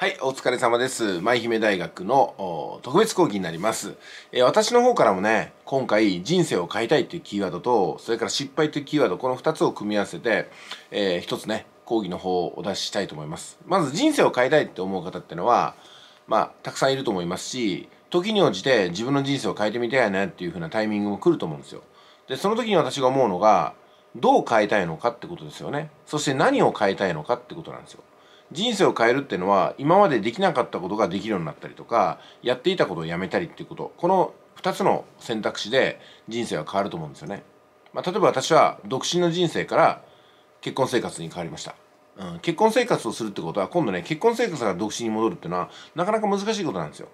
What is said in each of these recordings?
はい、お疲れ様です。舞姫大学の特別講義になります、えー、私の方からもね、今回人生を変えたいというキーワードと、それから失敗というキーワード、この2つを組み合わせて、えー、1つね、講義の方をお出ししたいと思います。まず人生を変えたいって思う方ってのは、まあ、たくさんいると思いますし、時に応じて自分の人生を変えてみたいなっていう風なタイミングも来ると思うんですよ。で、その時に私が思うのが、どう変えたいのかってことですよね。そして何を変えたいのかってことなんですよ。人生を変えるっていうのは今までできなかったことができるようになったりとかやっていたことをやめたりっていうことこの2つの選択肢で人生は変わると思うんですよね。まあ、例えば私は独身の人生から結婚生活に変わりました。うん、結婚生活をするってことは今度ね結婚生活から独身に戻るっていうのはなかなか難しいことなんですよ。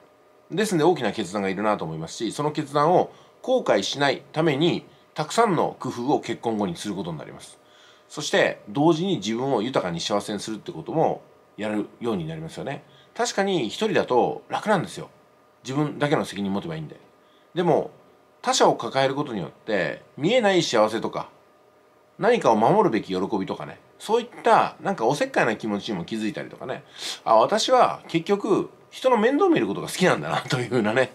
ですので大きな決断がいるなと思いますしその決断を後悔しないためにたくさんの工夫を結婚後にすることになります。そして同時に自分を豊かに幸せにするってこともやるようになりますよね確かに一人だと楽なんですよ自分だけの責任持てばいいんででも他者を抱えることによって見えない幸せとか何かを守るべき喜びとかねそういったなんかおせっかいな気持ちにも気づいたりとかねあ私は結局人の面倒を見ることが好きなんだなというふうなね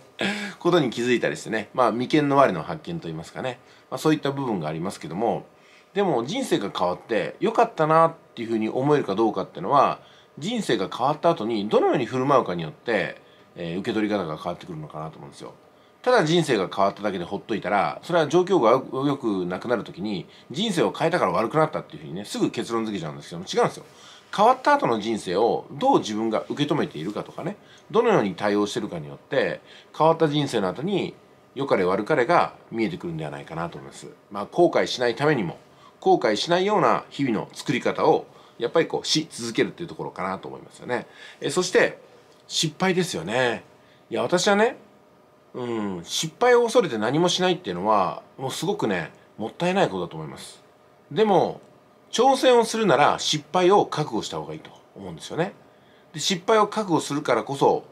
ことに気づいたりしてねまあ眉間の我の発見といいますかね、まあ、そういった部分がありますけどもでも人生が変わってよかったなっていうふうに思えるかどうかっていうのは人生が変わった後にどのように振る舞うかによって、えー、受け取り方が変わってくるのかなと思うんですよ。ただ人生が変わっただけでほっといたらそれは状況がよくなくなる時に人生を変えたから悪くなったっていうふうにねすぐ結論付けちゃうんですけども違うんですよ。変わった後の人生をどう自分が受け止めているかとかねどのように対応してるかによって変わった人生の後に良かれ悪かれが見えてくるんではないかなと思います。まあ、後悔しないためにも後悔しないような日々の作り方をやっぱりこうし続けるっていうところかなと思いますよね。えそして失敗ですよね。いや私はね、うん、失敗を恐れて何もしないっていうのはもうすごくねもったいないことだと思います。でも挑戦をするなら失敗を覚悟した方がいいと思うんですよね。で失敗を覚悟するからこそ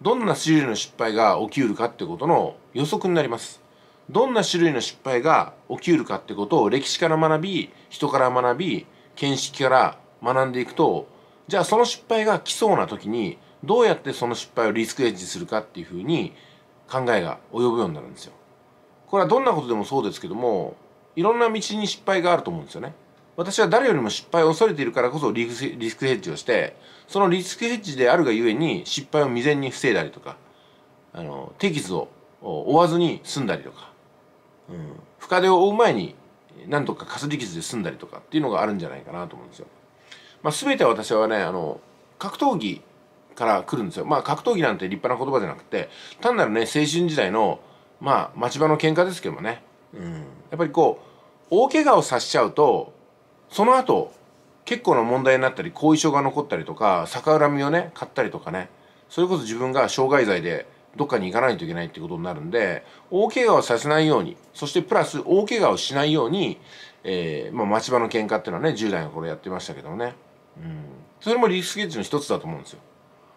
どんな種類の失敗が起きうるかってことの予測になります。どんな種類の失敗が起きうるかってことを歴史から学び人から学び見識から学んでいくとじゃあその失敗が来そうな時にどうやってその失敗をリスクエッジするかっていうふうに考えが及ぶようになるんですよ。これはどんなことでもそうですけどもいろんな道に失敗があると思うんですよね。私は誰よりも失敗を恐れているからこそリスリスクヘッジをしてそのリスクヘッジであるがゆえに失敗を未然に防いだりとかあの手傷を負わずに済んだりとか、うん、深手を負う前に何とかかすり傷で済んだりとかっていうのがあるんじゃないかなと思うんですよ。まあ、全て私はねあの格闘技から来るんですよ。まあ格闘技なんて立派な言葉じゃなくて単なるね青春時代のまあ町場の喧嘩ですけどもね、うん、やっぱりこう大怪我をさしちゃうとその後結構な問題になったり後遺症が残ったりとか逆恨みをね買ったりとかねそれこそ自分が傷害罪でどっかに行かないといけないってことになるんで大怪我をさせないようにそしてプラス大怪我をしないように、えー、まあ、町場の喧嘩っていうのはね10代の頃やってましたけどもね、うん、それもリスクッージの一つだと思うんですよ、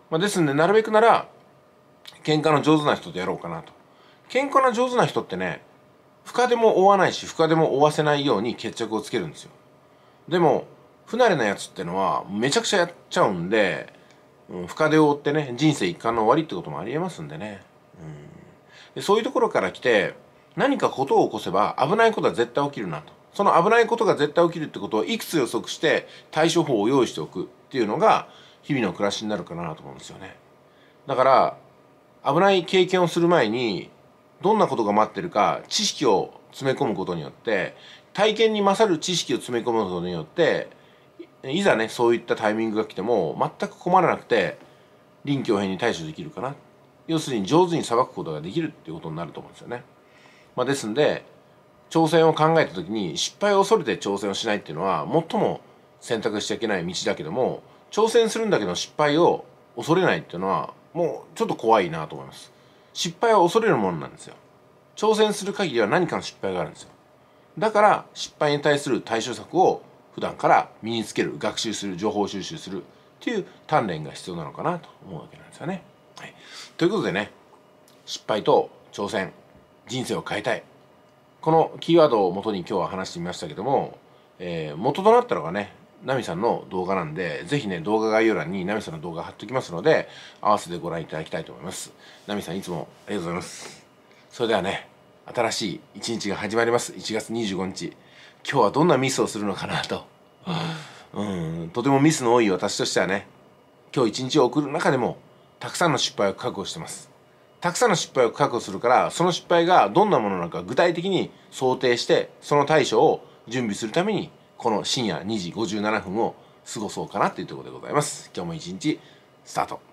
まあ、ですんでなるべくなら喧嘩の上手な人とやろうかなと喧嘩の上手な人ってね深でも負わないし深でも負わせないように決着をつけるんですよでも不慣れなやつってのはめちゃくちゃやっちゃうんでうん、深手を負ってね人生一貫の終わりってこともありえますんでね、うん、でそういうところから来て何か事を起こせば危ないことは絶対起きるなとその危ないことが絶対起きるってことをいくつ予測して対処法を用意しておくっていうのが日々の暮らしになるかなと思うんですよねだから危ない経験をする前にどんなことが待ってるか知識を詰め込むことによって体験に勝る知識を詰め込むことによっていざねそういったタイミングが来ても全く困らなくて臨機応変に対処できるかな要するに上手に裁くことができるっていうことになると思うんですよね。まあ、ですんで挑戦を考えた時に失敗を恐れて挑戦をしないっていうのは最も選択しちゃいけない道だけども挑戦するんだけど失敗を恐れないっていうのはもうちょっと怖いなと思います。失敗は恐れるものなんですよ。挑戦する限りは何かの失敗があるんですよ。だから失敗に対する対処策を普段から身につける学習する情報収集するっていう鍛錬が必要なのかなと思うわけなんですよね。はい、ということでね失敗と挑戦人生を変えたいこのキーワードをもとに今日は話してみましたけども、えー、元となったのがねナミさんの動画なんで、ぜひね、動画概要欄にナミさんの動画貼っておきますので、合わせてご覧いただきたいと思います。ナミさんいつもありがとうございます。それではね、新しい一日が始まります。1月25日。今日はどんなミスをするのかなと、うん、とてもミスの多い私としてはね今日一日を送る中でもたくさんの失敗を覚悟してますたくさんの失敗を覚悟するからその失敗がどんなものなのか具体的に想定してその対処を準備するためにこの深夜2時57分を過ごそうかなというところでございます今日も一日スタート